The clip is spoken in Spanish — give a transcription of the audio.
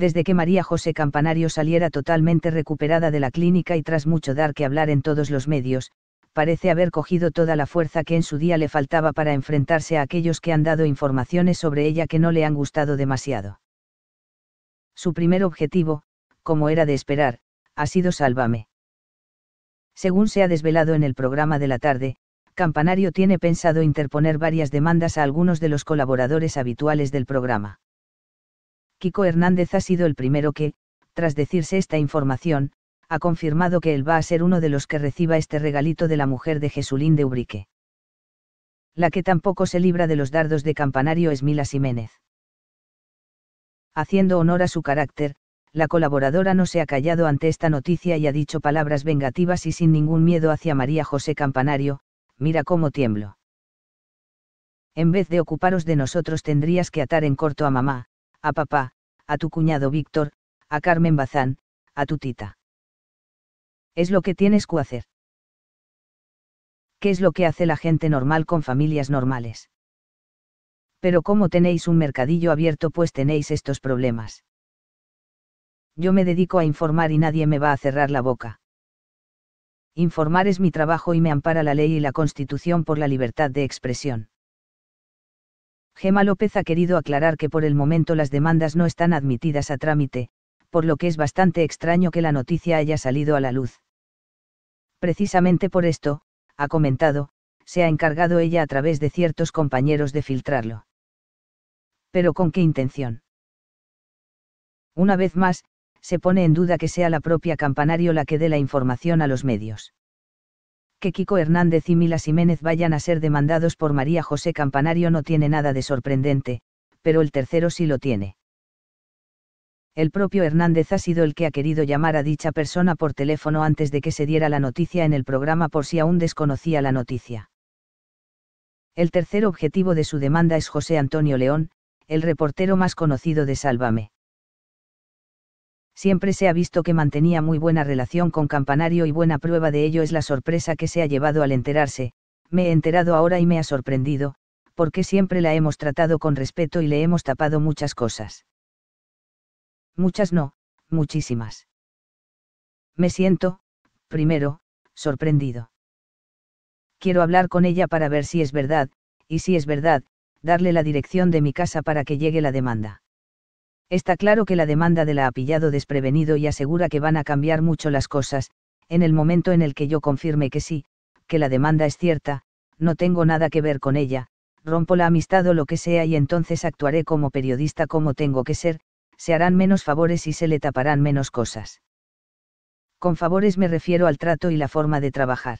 desde que María José Campanario saliera totalmente recuperada de la clínica y tras mucho dar que hablar en todos los medios, parece haber cogido toda la fuerza que en su día le faltaba para enfrentarse a aquellos que han dado informaciones sobre ella que no le han gustado demasiado. Su primer objetivo, como era de esperar, ha sido Sálvame. Según se ha desvelado en el programa de la tarde, Campanario tiene pensado interponer varias demandas a algunos de los colaboradores habituales del programa. Kiko Hernández ha sido el primero que, tras decirse esta información, ha confirmado que él va a ser uno de los que reciba este regalito de la mujer de Jesulín de Ubrique. La que tampoco se libra de los dardos de campanario es Mila Jiménez. Haciendo honor a su carácter, la colaboradora no se ha callado ante esta noticia y ha dicho palabras vengativas y sin ningún miedo hacia María José Campanario, mira cómo tiemblo. En vez de ocuparos de nosotros tendrías que atar en corto a mamá, a papá, a tu cuñado Víctor, a Carmen Bazán, a tu tita. Es lo que tienes que hacer. ¿Qué es lo que hace la gente normal con familias normales? Pero como tenéis un mercadillo abierto pues tenéis estos problemas. Yo me dedico a informar y nadie me va a cerrar la boca. Informar es mi trabajo y me ampara la ley y la constitución por la libertad de expresión. Gema López ha querido aclarar que por el momento las demandas no están admitidas a trámite, por lo que es bastante extraño que la noticia haya salido a la luz. Precisamente por esto, ha comentado, se ha encargado ella a través de ciertos compañeros de filtrarlo. Pero ¿con qué intención? Una vez más, se pone en duda que sea la propia Campanario la que dé la información a los medios que Kiko Hernández y Mila Jiménez vayan a ser demandados por María José Campanario no tiene nada de sorprendente, pero el tercero sí lo tiene. El propio Hernández ha sido el que ha querido llamar a dicha persona por teléfono antes de que se diera la noticia en el programa por si aún desconocía la noticia. El tercer objetivo de su demanda es José Antonio León, el reportero más conocido de Sálvame siempre se ha visto que mantenía muy buena relación con Campanario y buena prueba de ello es la sorpresa que se ha llevado al enterarse, me he enterado ahora y me ha sorprendido, porque siempre la hemos tratado con respeto y le hemos tapado muchas cosas. Muchas no, muchísimas. Me siento, primero, sorprendido. Quiero hablar con ella para ver si es verdad, y si es verdad, darle la dirección de mi casa para que llegue la demanda. Está claro que la demanda de la ha pillado desprevenido y asegura que van a cambiar mucho las cosas, en el momento en el que yo confirme que sí, que la demanda es cierta, no tengo nada que ver con ella, rompo la amistad o lo que sea y entonces actuaré como periodista como tengo que ser, se harán menos favores y se le taparán menos cosas. Con favores me refiero al trato y la forma de trabajar.